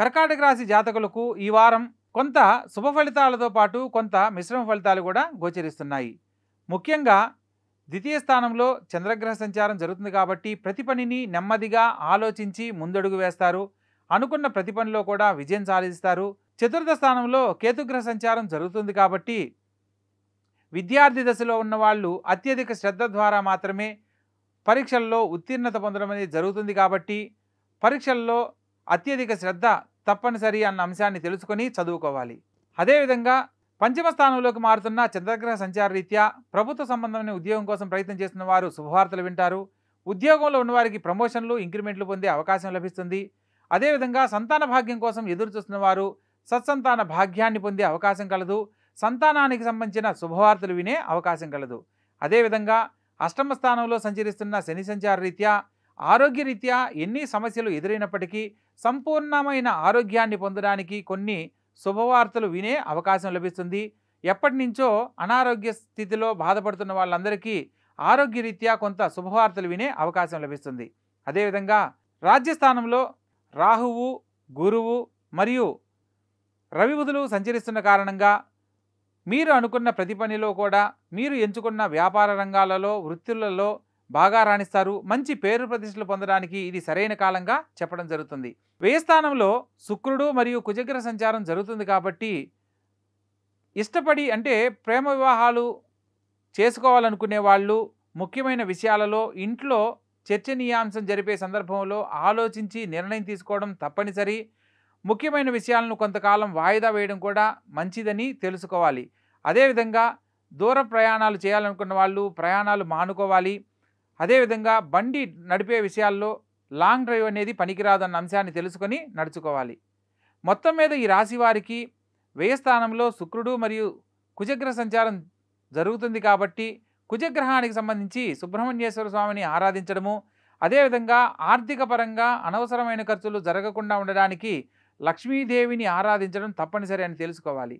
కర్కాటక రాశి జాతకులకు ఈ వారం కొంత శుభ ఫలితాలతో పాటు కొంత మిశ్రమ ఫలితాలు కూడా గోచరిస్తున్నాయి ముఖ్యంగా ద్వితీయ స్థానంలో చంద్రగ్రహ సంచారం జరుగుతుంది కాబట్టి ప్రతి పనిని నెమ్మదిగా ఆలోచించి ముందడుగు వేస్తారు అనుకున్న ప్రతి పనిలో కూడా విజయం సాధిస్తారు చతుర్థ స్థానంలో కేతుగ్రహ సంచారం జరుగుతుంది కాబట్టి విద్యార్థి దశలో ఉన్న వాళ్ళు అత్యధిక శ్రద్ధ ద్వారా మాత్రమే పరీక్షల్లో ఉత్తీర్ణత పొందడం అనేది జరుగుతుంది కాబట్టి పరీక్షల్లో అత్యధిక శ్రద్ధ తప్పనిసరి అన్న అంశాన్ని తెలుసుకొని చదువుకోవాలి అదేవిధంగా పంచమ స్థానంలోకి మారుతున్న చంద్రగ్రహ సంచార రీత్యా ప్రభుత్వ సంబంధమైన ఉద్యోగం కోసం ప్రయత్నం చేస్తున్న వారు శుభవార్తలు వింటారు ఉద్యోగంలో ఉన్నవారికి ప్రమోషన్లు ఇంక్రిమెంట్లు పొందే అవకాశం లభిస్తుంది అదేవిధంగా సంతాన భాగ్యం కోసం ఎదురు చూస్తున్న వారు సత్సంతాన భాగ్యాన్ని పొందే అవకాశం కలదు సంతానానికి సంబంధించిన శుభవార్తలు వినే అవకాశం కలదు అదేవిధంగా అష్టమ స్థానంలో సంచరిస్తున్న శని సంచార రీత్యా ఆరోగ్యరీత్యా ఎన్ని సమస్యలు ఎదురైనప్పటికీ సంపూర్ణమైన ఆరోగ్యాన్ని పొందడానికి కొన్ని శుభవార్తలు వినే అవకాశం లభిస్తుంది ఎప్పటి నుంచో అనారోగ్య స్థితిలో బాధపడుతున్న వాళ్ళందరికీ ఆరోగ్యరీత్యా కొంత శుభవార్తలు వినే అవకాశం లభిస్తుంది అదేవిధంగా రాజ్యస్థానంలో రాహువు గురువు మరియు రవి బుధులు సంచరిస్తున్న కారణంగా మీరు అనుకున్న ప్రతి పనిలో కూడా మీరు ఎంచుకున్న వ్యాపార రంగాలలో వృత్తులలో బాగా రాణిస్తారు మంచి పేరు ప్రతిష్టలు పొందడానికి ఇది సరైన కాలంగా చెప్పడం జరుగుతుంది వ్యయస్థానంలో శుక్రుడు మరియు కుజగ్ర సంచారం జరుగుతుంది కాబట్టి ఇష్టపడి అంటే ప్రేమ వివాహాలు చేసుకోవాలనుకునే వాళ్ళు ముఖ్యమైన విషయాలలో ఇంట్లో చర్చనీయాంశం జరిపే సందర్భంలో ఆలోచించి నిర్ణయం తీసుకోవడం తప్పనిసరి ముఖ్యమైన విషయాలను కొంతకాలం వాయిదా వేయడం కూడా మంచిదని తెలుసుకోవాలి అదేవిధంగా దూర ప్రయాణాలు చేయాలనుకున్న వాళ్ళు ప్రయాణాలు మానుకోవాలి అదేవిధంగా బండి నడిపే విషయాల్లో లాంగ్ డ్రైవ్ అనేది పనికిరాదన్న అంశాన్ని తెలుసుకొని నడుచుకోవాలి మొత్తం మీద ఈ రాశి వారికి వ్యయస్థానంలో శుక్రుడు మరియు కుజగ్రహ సంచారం జరుగుతుంది కాబట్టి కుజగ్రహానికి సంబంధించి సుబ్రహ్మణ్యేశ్వర స్వామిని ఆరాధించడము అదేవిధంగా ఆర్థిక పరంగా అనవసరమైన ఖర్చులు జరగకుండా ఉండడానికి లక్ష్మీదేవిని ఆరాధించడం తప్పనిసరి అని తెలుసుకోవాలి